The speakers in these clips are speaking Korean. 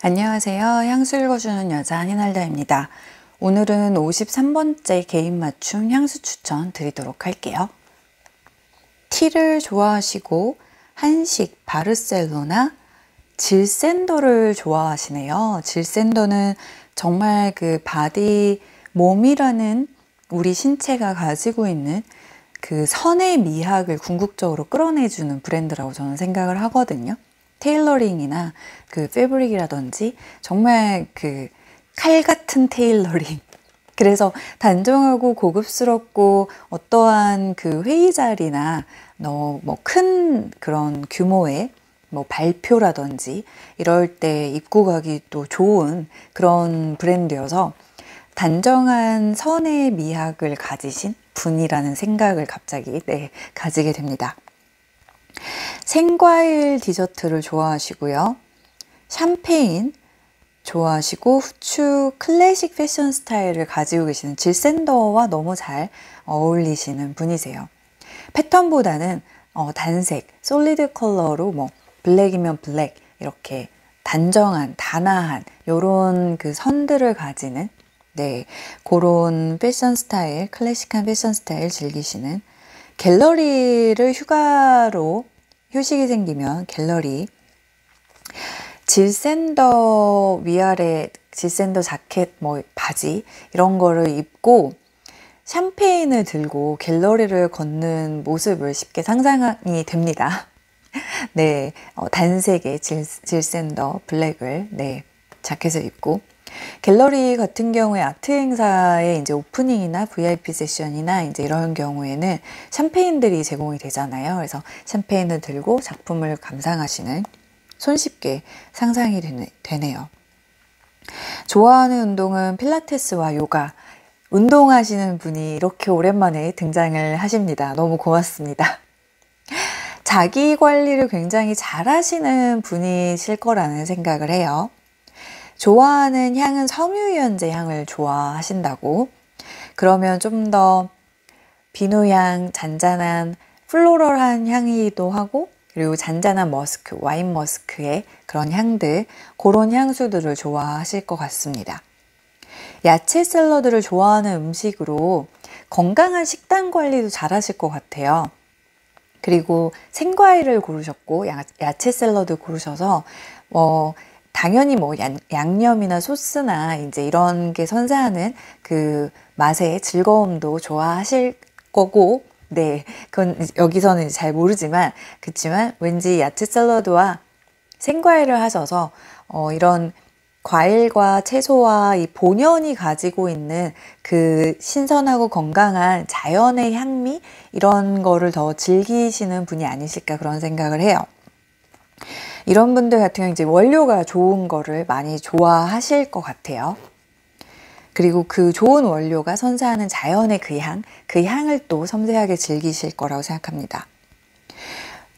안녕하세요. 향수 읽어주는 여자 한인할다입니다. 오늘은 53번째 개인 맞춤 향수 추천 드리도록 할게요. 티를 좋아하시고 한식, 바르셀로나, 질샌더를 좋아하시네요. 질샌더는 정말 그 바디, 몸이라는 우리 신체가 가지고 있는 그 선의 미학을 궁극적으로 끌어내주는 브랜드라고 저는 생각을 하거든요. 테일러링이나 그 패브릭이라든지 정말 그 칼 같은 테일러링 그래서 단정하고 고급스럽고 어떠한 그 회의 자리나 뭐큰 그런 규모의 뭐 발표라든지 이럴 때 입고 가기 또 좋은 그런 브랜드여서 단정한 선의 미학을 가지신 분이라는 생각을 갑자기 네, 가지게 됩니다. 생과일 디저트를 좋아하시고요. 샴페인 좋아하시고 후추 클래식 패션 스타일을 가지고 계시는 질샌더와 너무 잘 어울리시는 분이세요. 패턴보다는 어, 단색, 솔리드 컬러로 뭐 블랙이면 블랙 이렇게 단정한, 단아한 요런 그 선들을 가지는 네, 그런 패션 스타일, 클래식한 패션 스타일 즐기시는 갤러리를 휴가로 휴식이 생기면 갤러리 질샌더 위아래 질샌더 자켓 뭐 바지 이런 거를 입고 샴페인을 들고 갤러리를 걷는 모습을 쉽게 상상이 됩니다. 네, 어, 단색의 질, 질샌더 블랙을 네 자켓을 입고 갤러리 같은 경우에 아트 행사의 이제 오프닝이나 VIP 세션이나 이제 이런 경우에는 샴페인들이 제공이 되잖아요. 그래서 샴페인을 들고 작품을 감상하시는 손쉽게 상상이 되네, 요 좋아하는 운동은 필라테스와 요가. 운동하시는 분이 이렇게 오랜만에 등장을 하십니다. 너무 고맙습니다. 자기 관리를 굉장히 잘 하시는 분이실 거라는 생각을 해요. 좋아하는 향은 섬유유연제 향을 좋아하신다고. 그러면 좀 더 비누향, 잔잔한 플로럴한 향이기도 하고 그리고 잔잔한 머스크, 와인 머스크의 그런 향들, 그런 향수들을 좋아하실 것 같습니다. 야채 샐러드를 좋아하는 음식으로 건강한 식단 관리도 잘 하실 것 같아요. 그리고 생과일을 고르셨고 야채 샐러드 고르셔서 뭐 어, 당연히 뭐 양, 념이나 소스나 이제 이런 게 선사하는 그 맛의 즐거움도 좋아하실 거고 네 그건 여기서는 잘 모르지만 그렇지만 왠지 야채 샐러드와 생과일을 하셔서 어, 이런 과일과 채소와 이 본연이 가지고 있는 그 신선하고 건강한 자연의 향미 이런 거를 더 즐기시는 분이 아니실까 그런 생각을 해요. 이런 분들 같은 경우 이제 원료가 좋은 거를 많이 좋아하실 것 같아요. 그리고 그 좋은 원료가 선사하는 자연의 그 향, 그 향을 또 섬세하게 즐기실 거라고 생각합니다.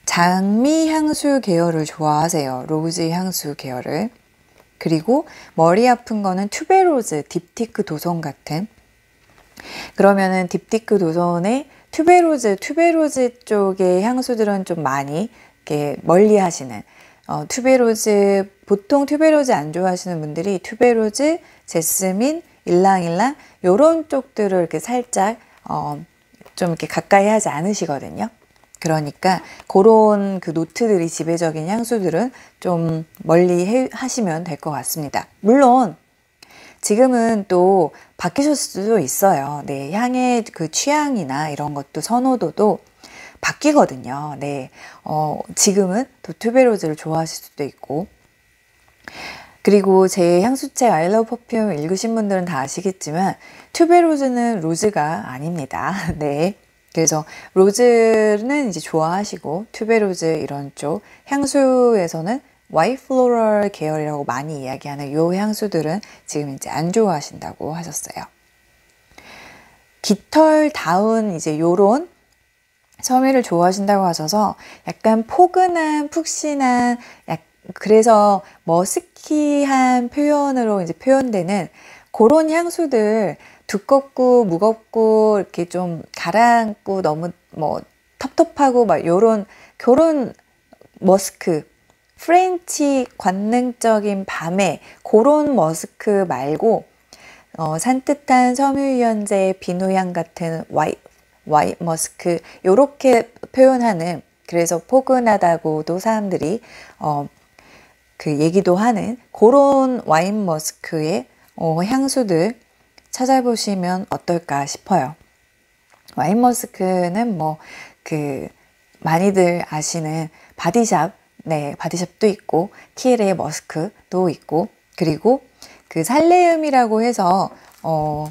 장미 향수 계열을 좋아하세요. 로즈 향수 계열을. 그리고 머리 아픈 거는 투베로즈 딥티크 도선 같은. 그러면은 딥티크 도선의 투베로즈투베로즈 쪽의 향수들은 좀 많이 멀리 하시는 어, 튜베로즈 보통 튜베로즈 안 좋아하시는 분들이 튜베로즈, 제스민, 일랑일랑 요런 쪽들을 이렇게 살짝 어, 좀 이렇게 가까이 하지 않으시거든요. 그러니까 그런 그 노트들이 지배적인 향수들은 좀 멀리 해, 하시면 될 것 같습니다. 물론 지금은 또바뀌셨을 수도 있어요. 네, 향의 그 취향이나 이런 것도 선호도도 바뀌거든요. 네. 어, 지금은 또 투베로즈를 좋아하실 수도 있고. 그리고 제 향수책 I love perfume 읽으신 분들은 다 아시겠지만 투베로즈는 로즈가 아닙니다. 네. 그래서 로즈는 이제 좋아하시고 투베로즈 이런 쪽 향수에서는 와이플로럴 계열이라고 많이 이야기하는 요 향수들은 지금 이제 안 좋아하신다고 하셨어요. 깃털 다운 이제 요런 섬유를 좋아하신다고 하셔서 약간 포근한 푹신한 약 그래서 머스키한 뭐 표현으로 이제 표현되는 그런 향수들 두껍고 무겁고 이렇게 좀 가라앉고 너무 뭐 텁텁하고 막 요런 결혼 머스크 프렌치 관능적인 밤에 그런 머스크 말고 어, 산뜻한 섬유유연제 비누향 같은 와이, 와이 머스크 뭐, 이렇게 그, 표현하는 그래서 포근하다고도 사람들이 어, 그 얘기도 하는 그런 와인 머스크의 어, 향수들 찾아보시면 어떨까 싶어요. 와인 머스크는 뭐 그 많이들 아시는 바디샵, 네 바디샵도 있고 키엘의 머스크도 있고 그리고 그 살레음이라고 해서 어,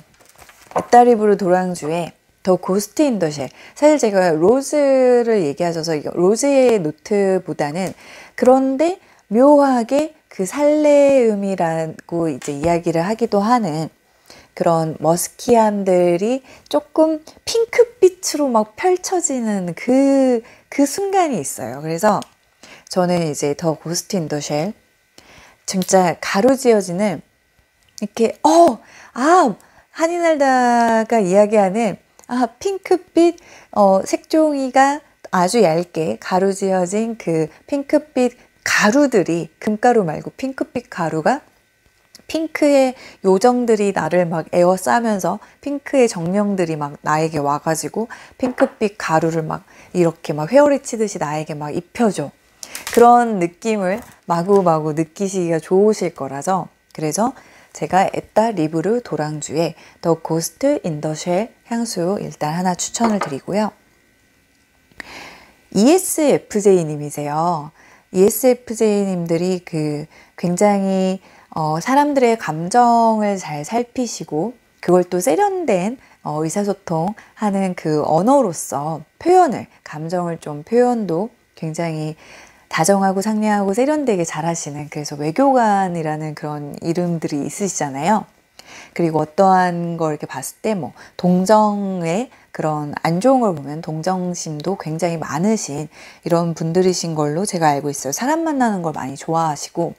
에따리브르 도랑주에 더 고스트 인더쉘. 사실 제가 로즈를 얘기하셔서 로즈의 노트보다는 그런데 묘하게 그 살레음이라고 이제 이야기를 하기도 하는 그런 머스키함들이 조금 핑크빛으로 막 펼쳐지는 그, 그 순간이 있어요. 그래서 저는 이제 더 고스트 인더쉘. 진짜 가로지어지는 이렇게, 어! 아! 한이날다가 이야기하는 아, 핑크빛 어, 색종이가 아주 얇게 가루지어진 그 핑크빛 가루들이 금가루 말고 핑크빛 가루가 핑크의 요정들이 나를 막 에워싸면서 핑크의 정령들이 막 나에게 와가지고 핑크빛 가루를 막 이렇게 막 회오리 치듯이 나에게 막 입혀줘. 그런 느낌을 마구마구 느끼시기가 좋으실 거라서 그래서 제가 에따 리브르 도랑주의 더 고스트 인더쉘 향수 일단 하나 추천을 드리고요. ESFJ님이세요. ESFJ님들이 그 굉장히 어, 사람들의 감정을 잘 살피시고 그걸 또 세련된 어, 의사소통 하는 그 언어로서 표현을, 감정을 좀 표현도 굉장히 다정하고 상냥하고 세련되게 잘하시는 그래서 외교관이라는 그런 이름들이 있으시잖아요. 그리고 어떠한 걸 이렇게 봤을 때 뭐 동정의 그런 안 좋은 걸 보면 동정심도 굉장히 많으신 이런 분들이신 걸로 제가 알고 있어요. 사람 만나는 걸 많이 좋아하시고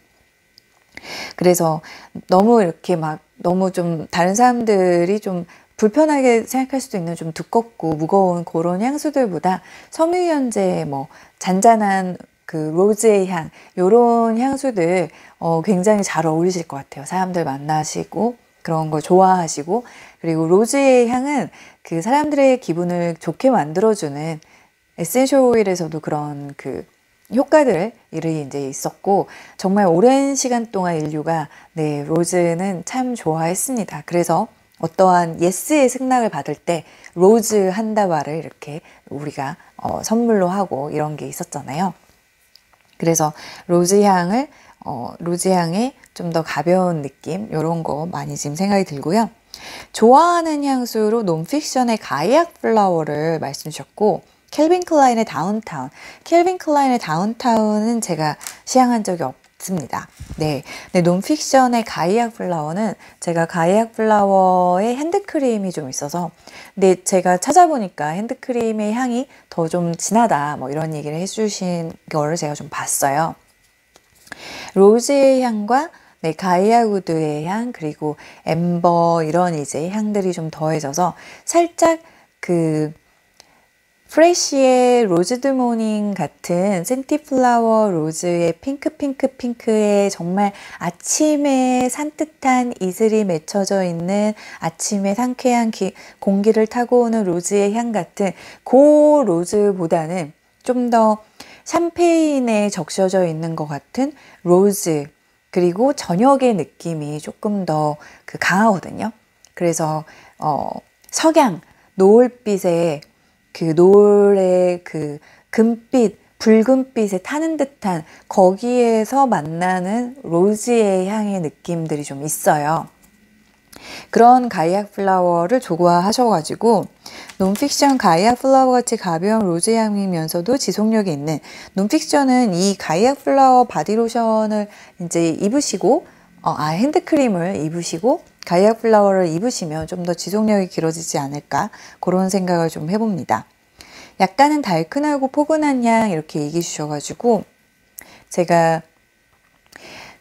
그래서 너무 이렇게 막 너무 좀 다른 사람들이 좀 불편하게 생각할 수도 있는 좀 두껍고 무거운 그런 향수들보다 섬유연제 뭐 잔잔한 그 로즈의 향, 요런 향수들 어, 굉장히 잘 어울리실 것 같아요. 사람들 만나시고 그런 걸 좋아하시고 그리고 로즈의 향은 그 사람들의 기분을 좋게 만들어주는 에센셜 오일에서도 그런 그 효과들이 이제 있었고 정말 오랜 시간 동안 인류가 네 로즈는 참 좋아했습니다. 그래서 어떠한 예스의 승낙을 받을 때 로즈 한 다발을 이렇게 우리가 어, 선물로 하고 이런 게 있었잖아요. 그래서 로즈 향을 어, 로즈 향에 좀 더 가벼운 느낌 이런 거 많이 지금 생각이 들고요. 좋아하는 향수로 논픽션의 가이악 플라워를 말씀 주셨고 캘빈 클라인의 다운타운 캘빈 클라인의 다운타운은 제가 시향한 적이 없고 같습니다. 네. 네, 논픽션의 가이아 플라워는 제가 가이아 플라워의 핸드크림이 좀 있어서 근데 제가 찾아보니까 핸드크림의 향이 더 좀 진하다 뭐 이런 얘기를 해주신 걸 제가 좀 봤어요. 로즈의 향과 네, 가이아 우드의 향 그리고 엠버 이런 이제 향들이 좀 더해져서 살짝 그 프레쉬의 로즈드 모닝 같은 센티플라워 로즈의 핑크핑크핑크의 정말 아침에 산뜻한 이슬이 맺혀져 있는 아침에 상쾌한 기, 공기를 타고 오는 로즈의 향 같은 고 로즈보다는 좀 더 샴페인에 적셔져 있는 것 같은 로즈 그리고 저녁의 느낌이 조금 더그 강하거든요. 그래서 어, 석양 노을빛에 그 노을의 그 금빛, 붉은빛에 타는 듯한 거기에서 만나는 로즈의 향의 느낌들이 좀 있어요. 그런 가이아 플라워를 좋아하셔가지고 논픽션 가이아 플라워 같이 가벼운 로즈 향이면서도 지속력이 있는 논픽션은 이 가이아 플라워 바디로션을 이제 입으시고 어, 아 핸드크림을 입으시고 다이아 플라워를 입으시면 좀 더 지속력이 길어지지 않을까 그런 생각을 좀 해봅니다. 약간은 달큰하고 포근한 향 이렇게 얘기해 주셔가지고 제가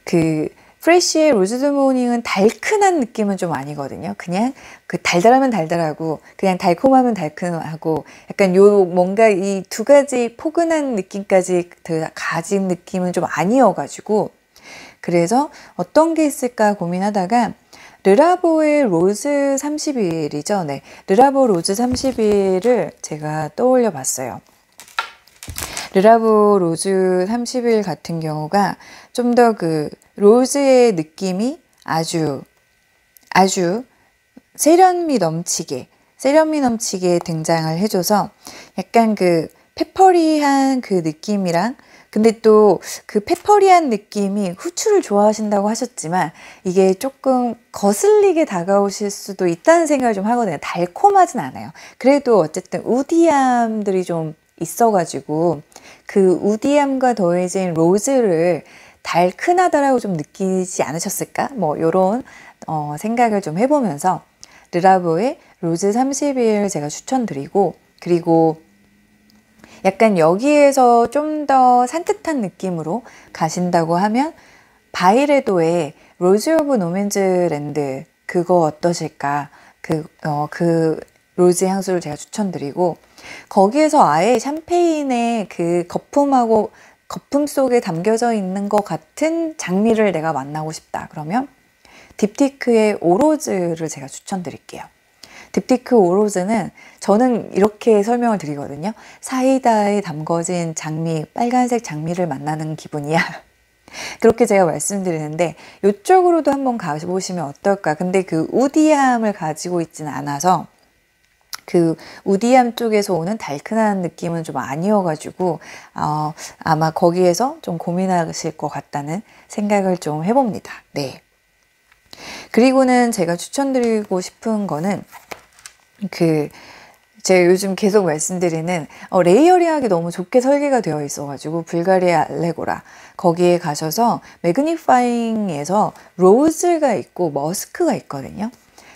그 프레쉬의 로즈드 모닝은 달큰한 느낌은 좀 아니거든요. 그냥 그 달달하면 달달하고 그냥 달콤하면 달큰하고 약간 요 뭔가 이 두 가지 포근한 느낌까지 가진 느낌은 좀 아니어가지고 그래서 어떤 게 있을까 고민하다가 르라보의 로즈 30일이죠. 네. 르라보 로즈 30일을 제가 떠올려 봤어요. 르라보 로즈 30일 같은 경우가 좀 더 그 로즈의 느낌이 아주 아주 세련미 넘치게 세련미 넘치게 등장을 해줘서 약간 그 페퍼리한 그 느낌이랑 근데 또 그 페퍼리한 느낌이 후추를 좋아하신다고 하셨지만 이게 조금 거슬리게 다가오실 수도 있다는 생각을 좀 하거든요. 달콤하진 않아요. 그래도 어쨌든 우디함들이 좀 있어가지고 그 우디함과 더해진 로즈를 달큰하다라고 좀 느끼지 않으셨을까? 뭐 요런 어, 생각을 좀 해보면서 르라보의 로즈 30일 제가 추천드리고 그리고 약간 여기에서 좀 더 산뜻한 느낌으로 가신다고 하면 바이레도의 로즈 오브 노맨즈 랜드 그거 어떠실까? 그, 어, 그 로즈 향수를 제가 추천드리고 거기에서 아예 샴페인의 그 거품하고 거품 속에 담겨져 있는 것 같은 장미를 내가 만나고 싶다. 그러면 딥티크의 오로즈를 제가 추천드릴게요. 딥티크 오로즈는 저는 이렇게 설명을 드리거든요. 사이다에 담궈진 장미, 빨간색 장미를 만나는 기분이야. 그렇게 제가 말씀드리는데 이쪽으로도 한번 가보시면 어떨까. 근데 그 우디함을 가지고 있지는 않아서 그 우디함 쪽에서 오는 달큰한 느낌은 좀 아니어가지고 어, 아마 거기에서 좀 고민하실 것 같다는 생각을 좀 해봅니다. 네. 그리고는 제가 추천드리고 싶은 거는 그 제가 요즘 계속 말씀드리는 어, 레이어링하게 너무 좋게 설계가 되어 있어가지고 불가리아 알레고라 거기에 가셔서 매그니파잉에서 로즈가 있고 머스크가 있거든요.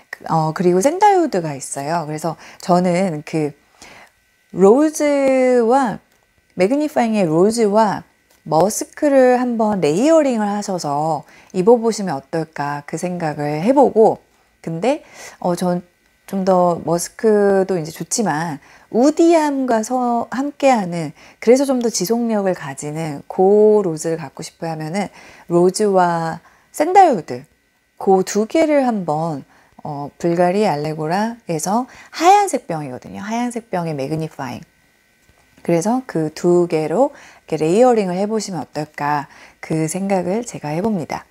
그, 어, 그리고 샌다우드가 있어요. 그래서 저는 그 로즈와 매그니파잉의 로즈와 머스크를 한번 레이어링을 하셔서 입어보시면 어떨까 그 생각을 해보고 근데 어, 전 좀더 머스크도 이제 좋지만 우디함과 서, 함께하는 그래서 좀 더 지속력을 가지는 고 로즈를 갖고 싶어 하면은 로즈와 샌달우드 고 두 개를 한번 어, 불가리 알레고라에서 하얀색 병이거든요. 하얀색 병의 매그니파잉. 그래서 그 두 개로 이렇게 레이어링을 해보시면 어떨까 그 생각을 제가 해봅니다.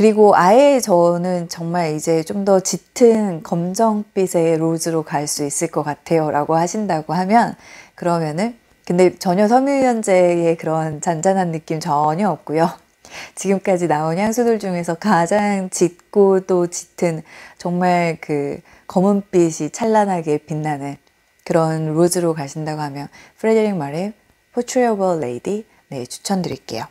그리고 아예 저는 정말 이제 좀 더 짙은 검정빛의 로즈로 갈 수 있을 것 같아요 라고 하신다고 하면 그러면은 근데 전혀 섬유유연제의 그런 잔잔한 느낌 전혀 없고요. 지금까지 나온 향수들 중에서 가장 짙고 또 짙은 정말 그 검은빛이 찬란하게 빛나는 그런 로즈로 가신다고 하면 프레데릭 마레 포츄어블 레이디 네 추천드릴게요.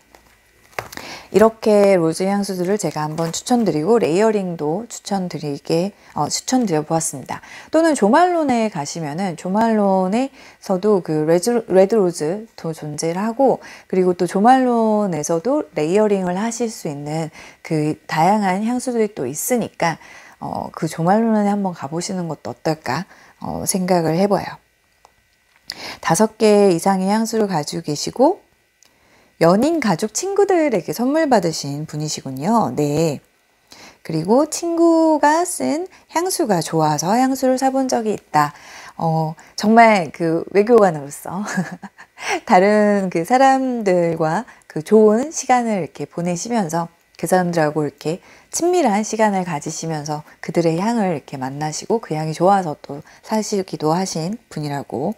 이렇게 로즈 향수들을 제가 한번 추천드리고 레이어링도 추천드리게 어, 추천드려 보았습니다. 또는 조말론에 가시면은 조말론에서도 그 레드, 레드 로즈도 존재하고 그리고 또 조말론에서도 레이어링을 하실 수 있는 그 다양한 향수들이 또 있으니까 어, 그 조말론에 한번 가보시는 것도 어떨까 어, 생각을 해봐요. 다섯 개 이상의 향수를 가지고 계시고 연인, 가족, 친구들에게 선물 받으신 분이시군요. 네. 그리고 친구가 쓴 향수가 좋아서 향수를 사본 적이 있다. 어, 정말 그 외교관으로서 다른 그 사람들과 그 좋은 시간을 이렇게 보내시면서 그 사람들하고 이렇게 친밀한 시간을 가지시면서 그들의 향을 이렇게 만나시고 그 향이 좋아서 또 사시기도 하신 분이라고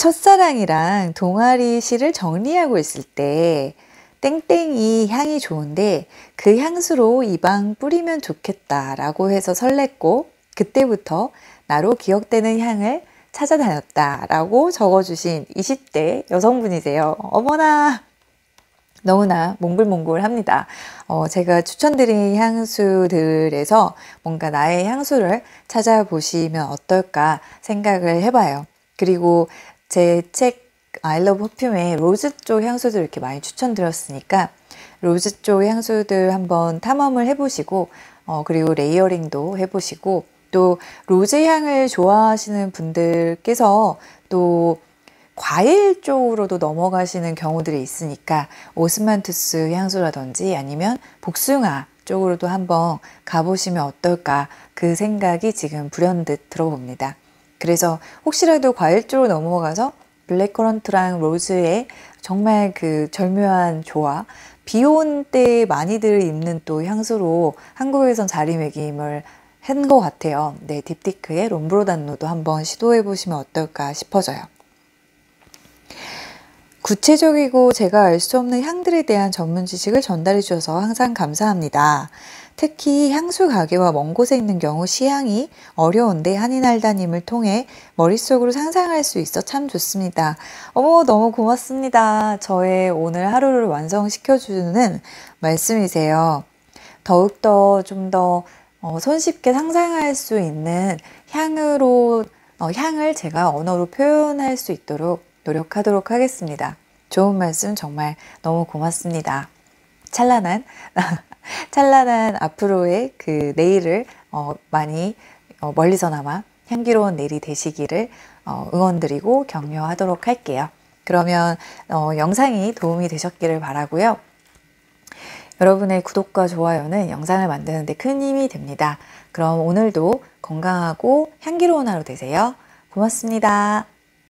첫사랑이랑 동아리 시를 정리하고 있을 때 땡땡이 향이 좋은데 그 향수로 이 방 뿌리면 좋겠다 라고 해서 설렜고 그때부터 나로 기억되는 향을 찾아다녔다 라고 적어주신 20대 여성분이세요. 어머나! 너무나 몽글몽글합니다. 어, 제가 추천드린 향수들에서 뭔가 나의 향수를 찾아보시면 어떨까 생각을 해봐요. 그리고 제책 아이러브 퍼퓸에 로즈 쪽 향수들 이렇게 많이 추천드렸으니까 로즈 쪽 향수들 한번 탐험을 해보시고 어, 그리고 레이어링도 해보시고 또 로즈 향을 좋아하시는 분들께서 또 과일 쪽으로도 넘어가시는 경우들이 있으니까 오스만투스 향수라든지 아니면 복숭아 쪽으로도 한번 가보시면 어떨까 그 생각이 지금 불현듯 들어봅니다. 그래서 혹시라도 과일 주로 넘어가서 블랙커런트랑 로즈의 정말 그 절묘한 조화 비온 때 많이들 입는 또 향수로 한국에선 자리매김을 한 것 같아요. 네, 딥티크의 롬브로단노도 한번 시도해 보시면 어떨까 싶어져요. 구체적이고 제가 알 수 없는 향들에 대한 전문 지식을 전달해 주셔서 항상 감사합니다. 특히 향수 가게와 먼 곳에 있는 경우 시향이 어려운데 한인알다님을 통해 머릿속으로 상상할 수 있어 참 좋습니다. 어머 너무 고맙습니다. 저의 오늘 하루를 완성시켜주는 말씀이세요. 더욱더 좀더 어, 손쉽게 상상할 수 있는 향으로 어, 향을 제가 언어로 표현할 수 있도록 노력하도록 하겠습니다. 좋은 말씀 정말 너무 고맙습니다. 찬란한 찬란한 앞으로의 그 내일을 어, 많이 어, 멀리서나마 향기로운 내일이 되시기를 어, 응원드리고 격려하도록 할게요. 그러면 어, 영상이 도움이 되셨기를 바라고요. 여러분의 구독과 좋아요는 영상을 만드는데 큰 힘이 됩니다. 그럼 오늘도 건강하고 향기로운 하루 되세요. 고맙습니다.